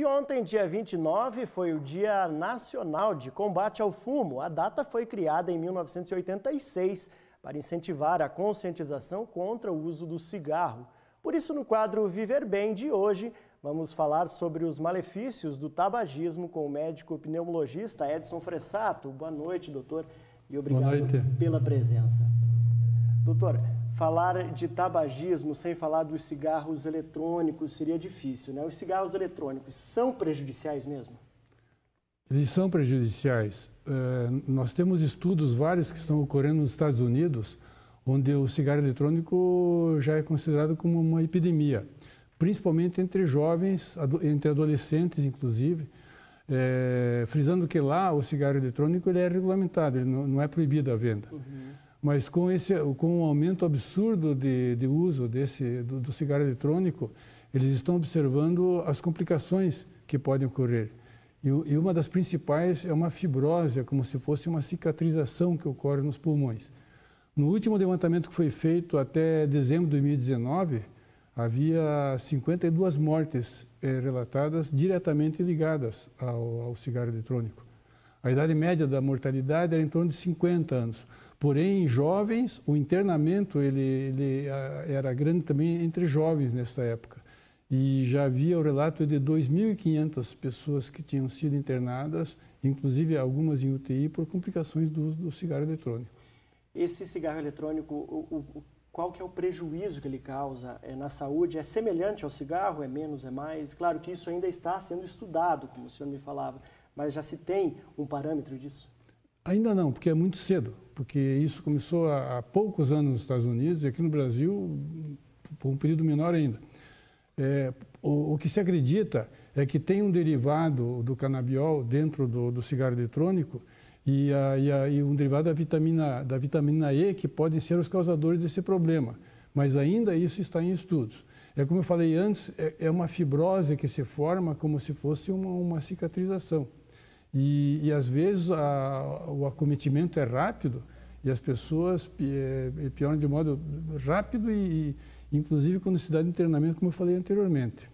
E ontem, dia 29, foi o Dia Nacional de Combate ao Fumo. A data foi criada em 1986 para incentivar a conscientização contra o uso do cigarro. Por isso, no quadro Viver Bem de hoje, vamos falar sobre os malefícios do tabagismo com o médico pneumologista Edson Fressato. Boa noite, doutor, e obrigado noite. pela presença. Doutor, falar de tabagismo sem falar dos cigarros eletrônicos seria difícil, né? Os cigarros eletrônicos são prejudiciais mesmo? Eles são prejudiciais. É, nós temos estudos vários que estão ocorrendo nos Estados Unidos, onde o cigarro eletrônico já é considerado como uma epidemia, principalmente entre jovens, entre adolescentes, inclusive. É, frisando que lá o cigarro eletrônico ele é regulamentado, ele não, não é proibido a venda. Uhum. Mas com, esse, com o um aumento absurdo de, de uso desse, do, do, cigarro eletrônico, eles estão observando as complicações que podem ocorrer. E, e uma das principais é uma fibrose, é como se fosse uma cicatrização que ocorre nos pulmões. No último levantamento que foi feito até dezembro de 2019, havia 52 mortes eh, relatadas diretamente ligadas ao, ao cigarro eletrônico. A idade média da mortalidade era em torno de 50 anos. Porém, em jovens, o internamento ele, ele era grande também entre jovens nessa época. E já havia o relato de 2.500 pessoas que tinham sido internadas, inclusive algumas em UTI, por complicações do, do cigarro eletrônico. Esse cigarro eletrônico, o, o, qual que é o prejuízo que ele causa é, na saúde? É semelhante ao cigarro? É menos? É mais? Claro que isso ainda está sendo estudado, como o senhor me falava, mas já se tem um parâmetro disso? Ainda não, porque é muito cedo, porque isso começou há, poucos anos nos Estados Unidos e aqui no Brasil por um período menor ainda. É, o, o, que se acredita é que tem um derivado do canabiol dentro do, do cigarro eletrônico e, a, e, a, e, um derivado da vitamina, da vitamina E que podem ser os causadores desse problema. Mas ainda isso está em estudos. É como eu falei antes, é, é uma fibrose que se forma como se fosse uma, uma cicatrização. E, e às vezes a, o acometimento é rápido e as pessoas é, é pioram de modo rápido e, e inclusive com necessidade de internamento, como eu falei anteriormente.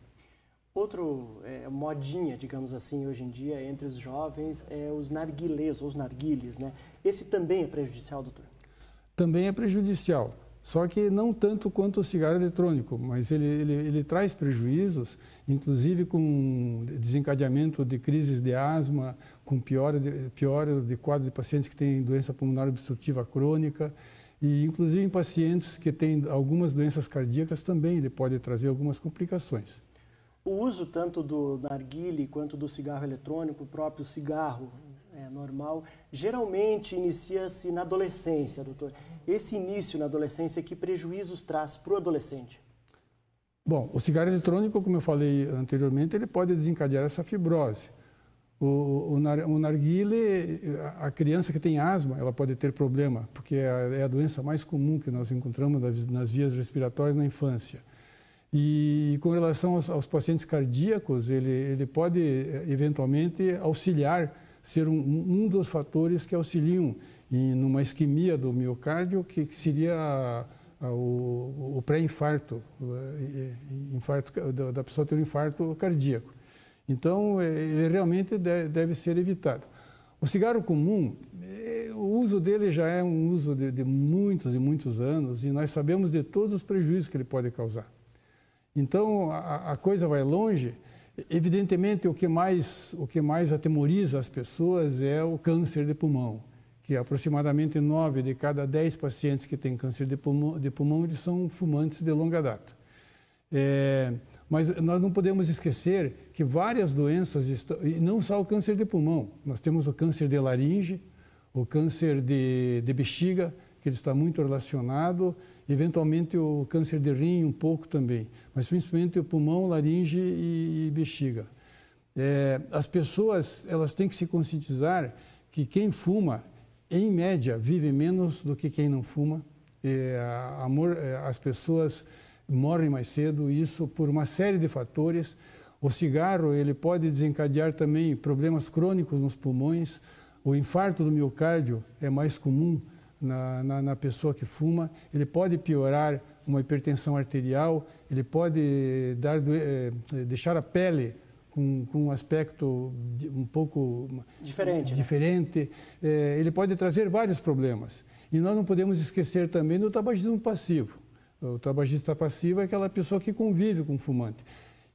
Outro é, modinha, digamos assim, hoje em dia entre os jovens é os narguilês ou os narguiles, né? Esse também é prejudicial, doutor? Também é prejudicial. Só que não tanto quanto o cigarro eletrônico, mas ele, ele, ele traz prejuízos, inclusive com desencadeamento de crises de asma, com piora de, piora de quadro de pacientes que têm doença pulmonar obstrutiva crônica, e inclusive em pacientes que têm algumas doenças cardíacas também ele pode trazer algumas complicações. O uso tanto do narguile quanto do cigarro eletrônico, o próprio cigarro é, normal, geralmente inicia-se na adolescência, doutor esse início na adolescência, que prejuízos traz para o adolescente? Bom, o cigarro eletrônico, como eu falei anteriormente, ele pode desencadear essa fibrose. O, o, o narguile, a criança que tem asma, ela pode ter problema, porque é a, é a doença mais comum que nós encontramos nas, nas, vias respiratórias na infância. E com relação aos, aos pacientes cardíacos, ele, ele pode eh, eventualmente auxiliar, ser um, um dos fatores que auxiliam e numa isquemia do miocárdio, que seria o, o pré-infarto, eh, eh, da, da pessoa ter um infarto cardíaco. Então, eh, ele realmente deve ser evitado. O cigarro comum, o uso dele já é um uso de, de, muitos e muitos anos e nós sabemos de todos os prejuízos que ele pode causar. Então a, a, coisa vai longe. Evidentemente, o que mais o que mais atemoriza as pessoas é o câncer de pulmão que aproximadamente 9 de cada 10 pacientes que têm câncer de pulmão, de pulmão eles são fumantes de longa data. É, mas nós não podemos esquecer que várias doenças, e não só o câncer de pulmão, nós temos o câncer de laringe, o câncer de, de bexiga, que ele está muito relacionado, eventualmente o câncer de rim um pouco também, mas principalmente o pulmão, laringe e, e bexiga. É, as pessoas elas têm que se conscientizar que quem fuma em média, vive menos do que quem não fuma. É, é, as pessoas morrem mais cedo, isso por uma série de fatores. O cigarro ele pode desencadear também problemas crônicos nos pulmões. O infarto do miocárdio é mais comum na, na, na pessoa que fuma. Ele pode piorar uma hipertensão arterial, ele pode dar, é, deixar a pele com, com um aspecto um pouco diferente. diferente. Né? É, ele pode trazer vários problemas. E nós não podemos esquecer também do tabagismo passivo. O tabagista passivo é aquela pessoa que convive com o fumante.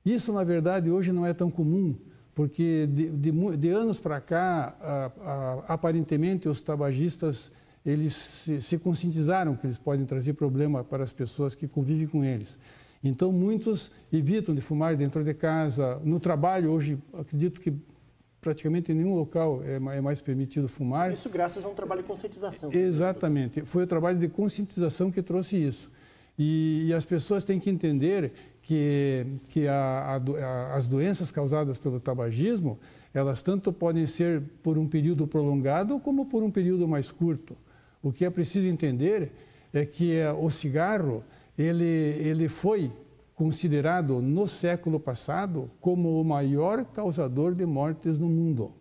Isso, na verdade, hoje não é tão comum, porque de, de, de anos para cá, a, a, aparentemente, os tabagistas eles se, se conscientizaram que eles podem trazer problema para as pessoas que convivem com eles. Então, muitos evitam de fumar dentro de casa. No trabalho, hoje, acredito que praticamente em nenhum local é, é mais permitido fumar. Isso graças a um trabalho de conscientização. Né? Exatamente. Foi o trabalho de conscientização que trouxe isso. E, e as pessoas têm que entender que, que a, a, as doenças causadas pelo tabagismo, elas tanto podem ser por um período prolongado como por um período mais curto. O que é preciso entender é que eh, o cigarro ele, ele foi considerado no século passado como o maior causador de mortes no mundo.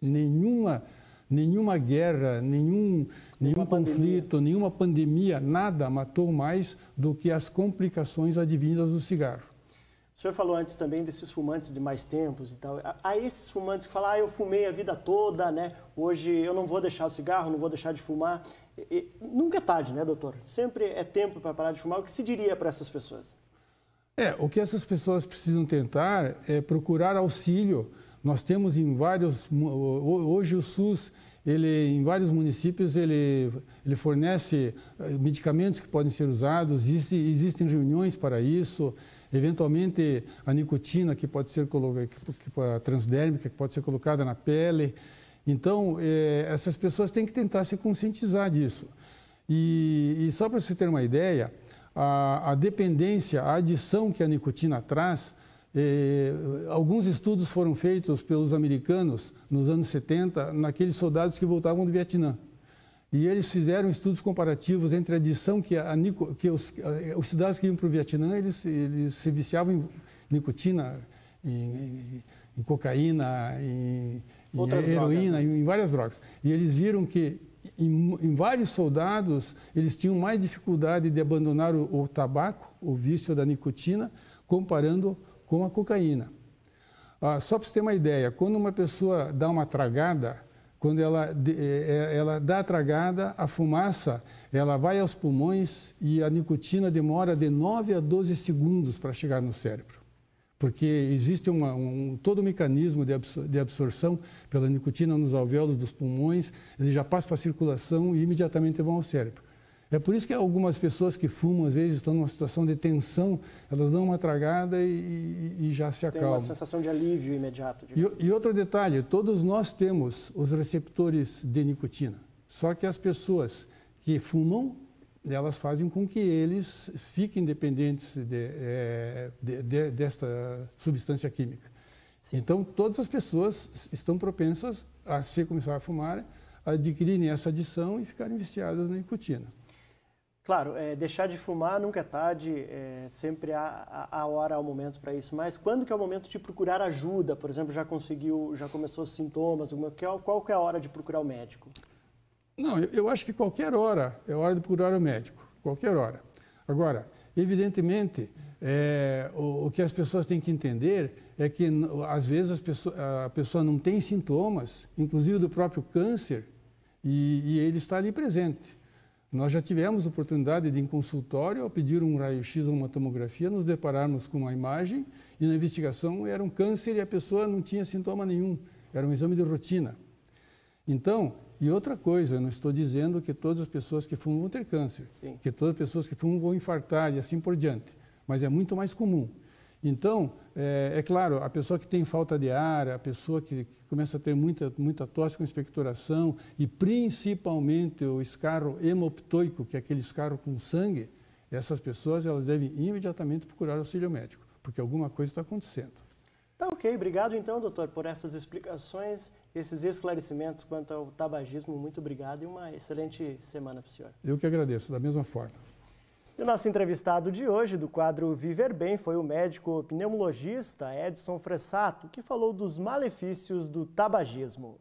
Nenhuma, nenhuma guerra, nenhum, nenhum conflito, pandemia. nenhuma pandemia, nada matou mais do que as complicações advindas do cigarro. O senhor falou antes também desses fumantes de mais tempos e tal. Há esses fumantes que falam, ah, eu fumei a vida toda, né? Hoje eu não vou deixar o cigarro, não vou deixar de fumar. E, nunca é tarde, né, doutor? Sempre é tempo para parar de fumar. O que se diria para essas pessoas? É, o que essas pessoas precisam tentar é procurar auxílio. Nós temos em vários hoje o SUS, ele em vários municípios ele ele fornece eh, medicamentos que podem ser usados, existe, existem reuniões para isso. Eventualmente a nicotina que pode ser colocada, a transdérmica que pode ser colocada na pele. Então, é, essas pessoas têm que tentar se conscientizar disso. E, e só para você ter uma ideia, a, a, dependência, a adição que a nicotina traz, é, alguns estudos foram feitos pelos americanos nos anos 70 naqueles soldados que voltavam do Vietnã. E eles fizeram estudos comparativos entre a adição que, a, que os, eh, os cidadãos que iam para o Vietnã, eles, eles se viciavam em nicotina, em, em, em cocaína, em Outras heroína, drogas, né? em várias drogas. E eles viram que em, em, vários soldados eles tinham mais dificuldade de abandonar o, o tabaco, o vício da nicotina, comparando com a cocaína. Ah, só para você ter uma ideia, quando uma pessoa dá uma tragada, quando ela, é, é, ela dá a tragada, a fumaça ela vai aos pulmões e a nicotina demora de 9 a 12 segundos para chegar no cérebro porque existe uma, um, todo um mecanismo de, absor de, absorção pela nicotina nos alvéolos dos pulmões, ele já passa para a circulação e imediatamente vão ao cérebro. É por isso que algumas pessoas que fumam, às vezes, estão numa situação de tensão, elas dão uma tragada e, e já se acalmam. Tem uma sensação de alívio imediato. E, e assim. outro detalhe, todos nós temos os receptores de nicotina, só que as pessoas que fumam elas fazem com que eles fiquem dependentes de, é, de, de, desta substância química. Sim. Então, todas as pessoas estão propensas a se começar a fumar, adquirirem essa adição e ficarem viciadas na nicotina. Claro, é, deixar de fumar nunca é tarde, é, sempre há a hora, há o momento para isso. Mas quando que é o momento de procurar ajuda? Por exemplo, já conseguiu, já começou os sintomas? Qual, é qual que é a hora de procurar o médico? Não, eu, eu acho que qualquer hora é hora de procurar o médico, qualquer hora. Agora, evidentemente, é, o, o, que as pessoas têm que entender é que, às vezes, a pessoa não tem sintomas, inclusive do próprio câncer, e, e, ele está ali presente. Nós já tivemos oportunidade de, em consultório, ao pedir um raio-x ou uma tomografia, nos depararmos com uma imagem e na investigação era um câncer e a pessoa não tinha sintoma nenhum, era um exame de rotina. Então, e outra coisa, eu não estou dizendo que todas as pessoas que fumam vão ter câncer, Sim. que todas as pessoas que fumam vão infartar e assim por diante, mas é muito mais comum. Então, é, é claro, a pessoa que tem falta de ar, a pessoa que, que começa a ter muita, muita tosse com expectoração e principalmente o escarro hemoptoico, que é aquele escarro com sangue, essas pessoas elas devem imediatamente procurar auxílio médico, porque alguma coisa está acontecendo. Tá ok, obrigado então, doutor, por essas explicações, esses esclarecimentos quanto ao tabagismo. Muito obrigado e uma excelente semana para o senhor. Eu que agradeço, da mesma forma. E o nosso entrevistado de hoje do quadro Viver Bem foi o médico pneumologista Edson Fressato, que falou dos malefícios do tabagismo.